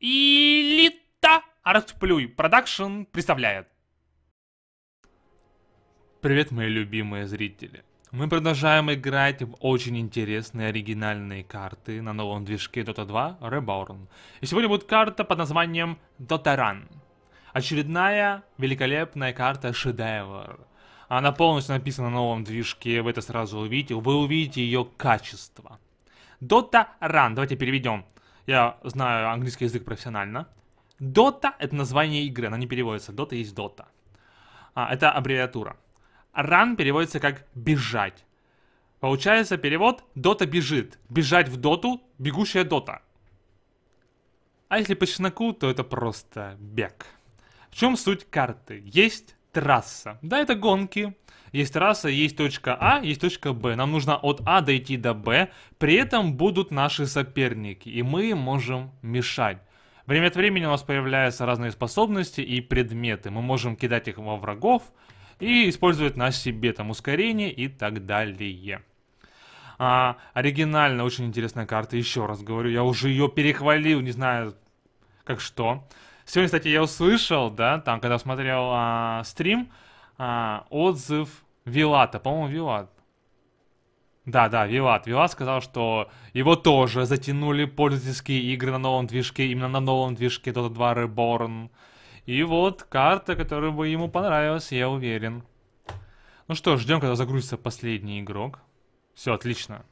Элита Артплюй Продакшн представляет. Привет, мои любимые зрители. Мы продолжаем играть в очень интересные оригинальные карты на новом движке Dota 2 Reborn. И сегодня будет карта под названием Dota Run. Очередная великолепная карта шедевр. Она полностью написана на новом движке, вы это сразу увидите. Вы увидите ее качество. Dota Run, давайте переведем. Я знаю английский язык профессионально. Dota — это название игры, она не переводится. Dota есть Dota. А, это аббревиатура. Run переводится как «бежать». Получается перевод Dota бежит». Бежать в доту — бегущая дота. А если по чесноку, то это просто бег. В чем суть карты? Есть трасса. Да, это гонки. Есть трасса, есть точка А, есть точка Б. Нам нужно от А дойти до Б. При этом будут наши соперники, и мы можем мешать. Время от времени у нас появляются разные способности и предметы. Мы можем кидать их во врагов и использовать на себе там ускорение и так далее. А, оригинально, очень интересная карта, еще раз говорю, я уже ее перехвалил, не знаю, как что. Сегодня, кстати, я услышал, да, там, когда смотрел а, стрим, а, отзыв Вилата, по-моему, Вилат. Да, да, Вилат. Вилат сказал, что его тоже затянули пользовательские игры на новом движке, именно на новом движке Dota 2 Reborn. И вот карта, которая бы ему понравилась, я уверен. Ну что, ждем, когда загрузится последний игрок. Все, отлично.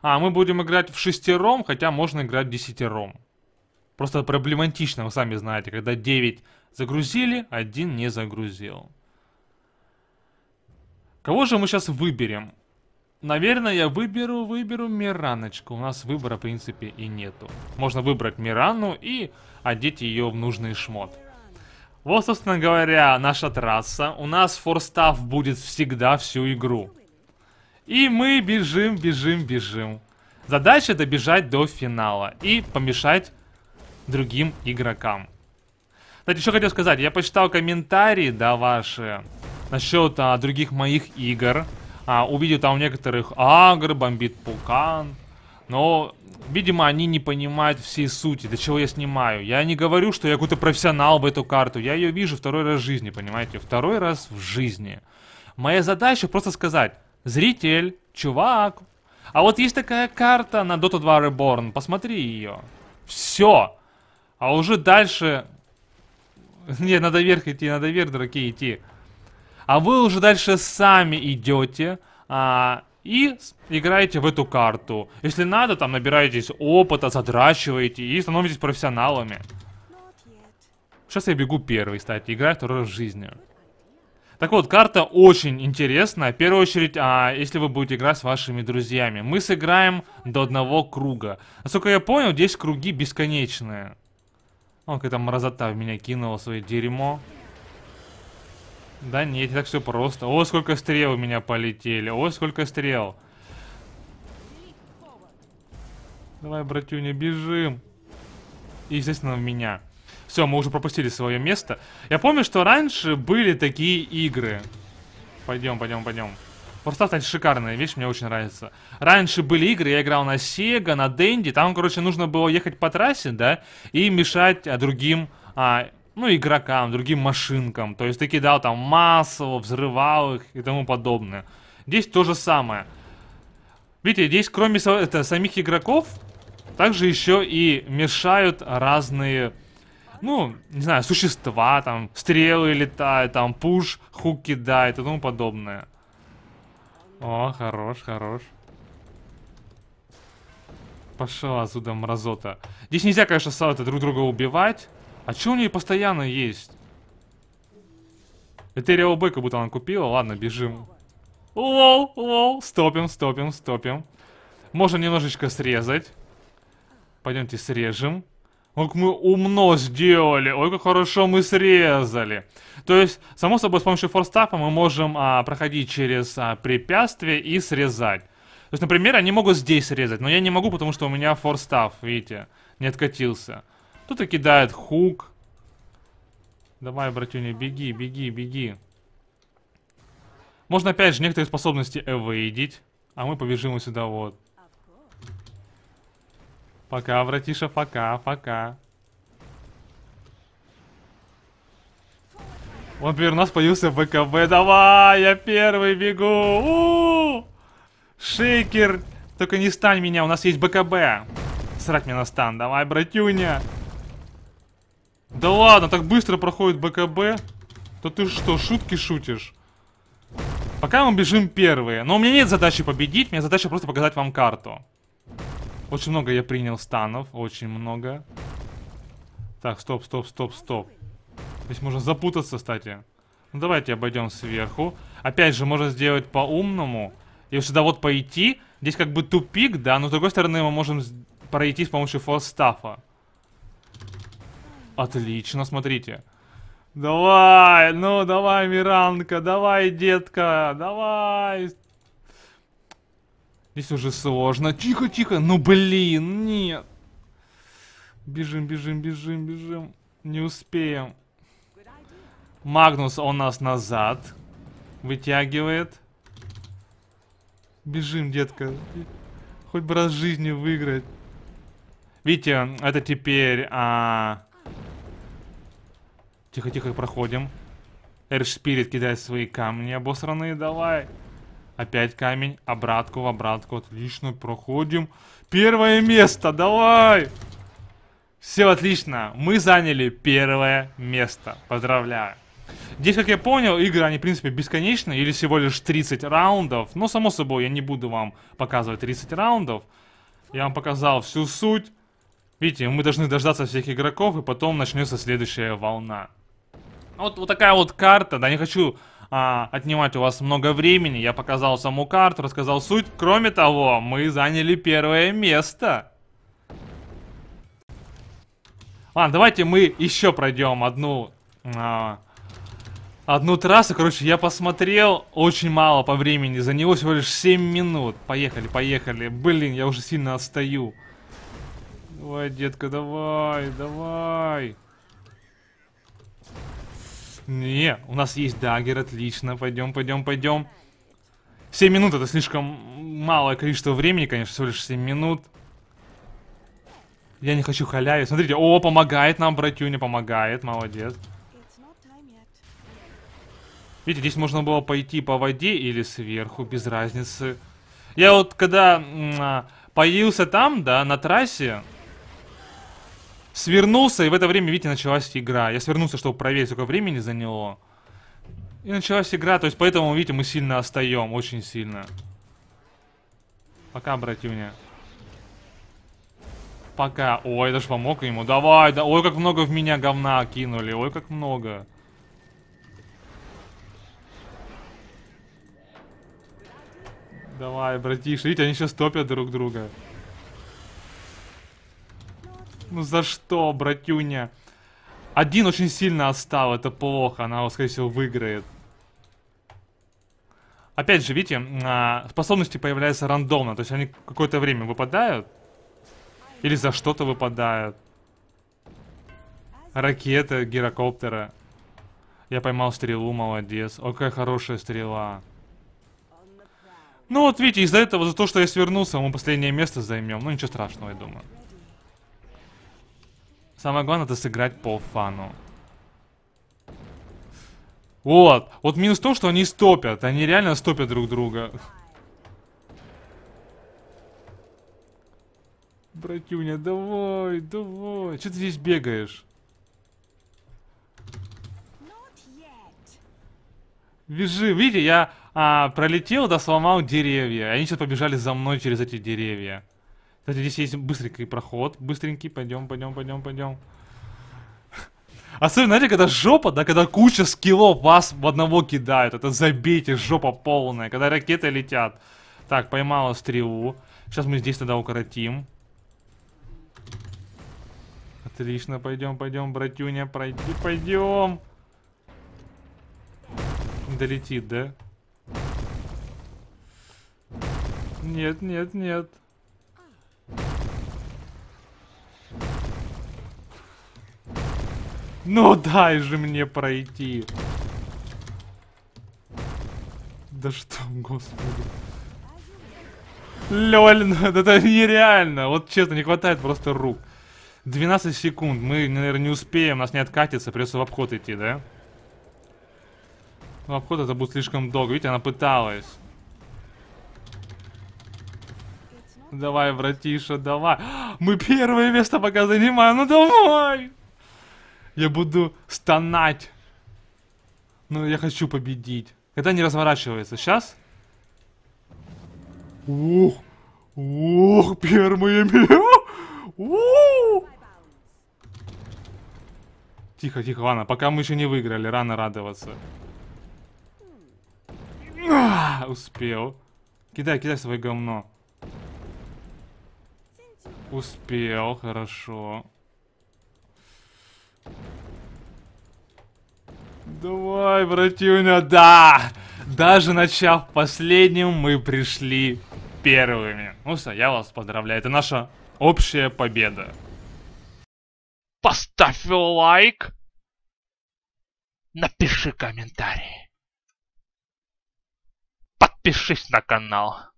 А, мы будем играть в шестером, хотя можно играть в десятером. Просто проблематично, вы сами знаете, когда 9 загрузили, один не загрузил. Кого же мы сейчас выберем? Наверное, я выберу, выберу Мираночку. У нас выбора, в принципе, и нету. Можно выбрать Мирану и одеть ее в нужный шмот. Вот, собственно говоря, наша трасса. У нас форстав будет всегда всю игру. И мы бежим, бежим, бежим. Задача добежать до финала и помешать другим игрокам. Кстати, еще хотел сказать, я почитал комментарии, да, ваши, насчет а, других моих игр. А, увидел там некоторых агр, бомбит пукан. Но, видимо, они не понимают всей сути, для чего я снимаю. Я не говорю, что я какой-то профессионал в эту карту. Я ее вижу второй раз в жизни, понимаете? Второй раз в жизни. Моя задача просто сказать, зритель, чувак, а вот есть такая карта на Dota 2 Reborn, посмотри ее. Все. А уже дальше... Не, надо вверх идти, надо вверх, дорогие, идти. А вы уже дальше сами идете а, и играете в эту карту. Если надо, там набираетесь опыта, задрачиваете и становитесь профессионалами. Сейчас я бегу первый, кстати, играю второй раз в жизни. Так вот, карта очень интересная. В первую очередь, а, если вы будете играть с вашими друзьями. Мы сыграем до одного круга. Насколько я понял, здесь круги бесконечные. Он какая-то мразота в меня кинула свое дерьмо. Да нет, так все просто. О, сколько стрел у меня полетели. О, сколько стрел. Давай, братюня, бежим. И, естественно, в меня. Все, мы уже пропустили свое место. Я помню, что раньше были такие игры. Пойдем, пойдем, пойдем. Просто, кстати, шикарная вещь, мне очень нравится. Раньше были игры, я играл на Sega, на Dendy, там, короче, нужно было ехать по трассе, да, и мешать а, другим, а, ну, игрокам, другим машинкам. То есть ты кидал там массово, взрывал их и тому подобное. Здесь то же самое. Видите, здесь кроме это, самих игроков, также еще и мешают разные ну, не знаю, существа, там, стрелы летают, там, пуш, хук кидает и тому подобное. О, хорош, хорош. Пошел отсюда мразота. Здесь нельзя, конечно, сауты друг друга убивать. А что у нее постоянно есть? Этериал Б как будто она купила. Ладно, бежим. Лол, лол. Стопим, стопим, стопим. Можно немножечко срезать. Пойдемте срежем. Как мы умно сделали, ой, как хорошо мы срезали. То есть, само собой, с помощью форстапа мы можем а, проходить через а, препятствия и срезать. То есть, например, они могут здесь срезать, но я не могу, потому что у меня форстап, видите, не откатился. Кто-то кидает хук. Давай, братюня, беги, беги, беги. Можно опять же некоторые способности эвейдить, а мы побежим вот сюда вот. Пока, братиша, пока, пока. Вот, например, у нас появился ВКБ. Давай, я первый бегу. У -у -у! Шейкер, только не стань меня, у нас есть БКБ. Срать меня на стан, давай, братюня. Да ладно, так быстро проходит БКБ. то ты что, шутки шутишь? Пока мы бежим первые. Но у меня нет задачи победить, у меня задача просто показать вам карту. Очень много я принял станов, очень много. Так, стоп, стоп, стоп, стоп. Здесь можно запутаться, кстати. Ну, давайте обойдем сверху. Опять же, можно сделать по-умному. И вот сюда вот пойти. Здесь как бы тупик, да, но с другой стороны мы можем пройти с помощью форстафа. Отлично, смотрите. Давай, ну давай, Миранка, давай, детка, давай. Здесь уже сложно. Тихо, тихо. Ну блин, нет. Бежим, бежим, бежим, бежим. Не успеем. Магнус, он нас назад вытягивает. Бежим, детка. Хоть бы раз в жизни выиграть. Видите, это теперь... А... Тихо-тихо проходим. Эрш Спирит кидает свои камни обосранные, давай. Давай. Опять камень. Обратку, в обратку. Отлично, проходим. Первое место, давай! Все отлично. Мы заняли первое место. Поздравляю. Здесь, как я понял, игры, они, в принципе, бесконечны, или всего лишь 30 раундов. Но, само собой, я не буду вам показывать 30 раундов. Я вам показал всю суть. Видите, мы должны дождаться всех игроков, и потом начнется следующая волна. Вот, вот такая вот карта, да, не хочу а, отнимать у вас много времени. Я показал саму карту, рассказал суть. Кроме того, мы заняли первое место. Ладно, давайте мы еще пройдем одну... А, одну трассу. Короче, я посмотрел очень мало по времени. Заняло всего лишь 7 минут. Поехали, поехали. Блин, я уже сильно отстаю. Давай, детка, давай, давай. Не, у нас есть дагер, отлично. Пойдем, пойдем, пойдем. 7 минут это слишком малое количество времени, конечно, всего лишь 7 минут. Я не хочу халявить. Смотрите, о, помогает нам, братюня, помогает, молодец. Видите, здесь можно было пойти по воде или сверху, без разницы. Я вот когда а, появился там, да, на трассе, Свернулся, и в это время, видите, началась игра. Я свернулся, чтобы проверить, сколько времени заняло. И началась игра, то есть поэтому, видите, мы сильно остаем, очень сильно. Пока, братюня. Пока. Ой, даже помог ему. Давай, да. Ой, как много в меня говна кинули. Ой, как много. Давай, братиш. Видите, они сейчас топят друг друга. Ну за что, братюня? Один очень сильно отстал, это плохо. Она, скорее всего, выиграет. Опять же, видите, а, способности появляются рандомно. То есть они какое-то время выпадают. Или за что-то выпадают. Ракеты, гирокоптера. Я поймал стрелу, молодец. О, какая хорошая стрела. Ну вот видите, из-за этого, за то, что я свернулся, мы последнее место займем. Ну ничего страшного, я думаю. Самое главное, это сыграть по фану. Вот. Вот минус в том, что они стопят. Они реально стопят друг друга. Братюня, давай, давай. Че ты здесь бегаешь? Бежи. Видите, я а, пролетел, да сломал деревья. Они сейчас побежали за мной через эти деревья. Кстати, здесь есть быстренький проход. Быстренький. Пойдем, пойдем, пойдем, пойдем. Особенно, знаете, когда жопа, да, когда куча скиллов вас в одного кидают. Это забейте, жопа полная, когда ракеты летят. Так, поймала стрелу. Сейчас мы здесь тогда укоротим. Отлично, пойдем, пойдем, братюня, пройди, пойдем. Долетит, да? Нет, нет, нет. Ну дай же мне пройти. Да что, господи. Лёль, ну, это нереально. Вот честно, не хватает просто рук. 12 секунд. Мы, наверное, не успеем. Нас не откатится. Придется в обход идти, да? В ну, обход это будет слишком долго. Видите, она пыталась. Давай, братиша, давай. Мы первое место пока занимаем. Ну давай! Я буду стонать. но я хочу победить. Когда не разворачивается? Сейчас? Ух! Ух, первые меня! Тихо, тихо, ладно, пока мы еще не выиграли, рано радоваться. А, успел. Кидай, кидай свое говно. Успел, хорошо. Давай, братюня, да! Даже начав последним, мы пришли первыми. Ну все, я вас поздравляю, это наша общая победа. Поставь лайк, напиши комментарий, подпишись на канал.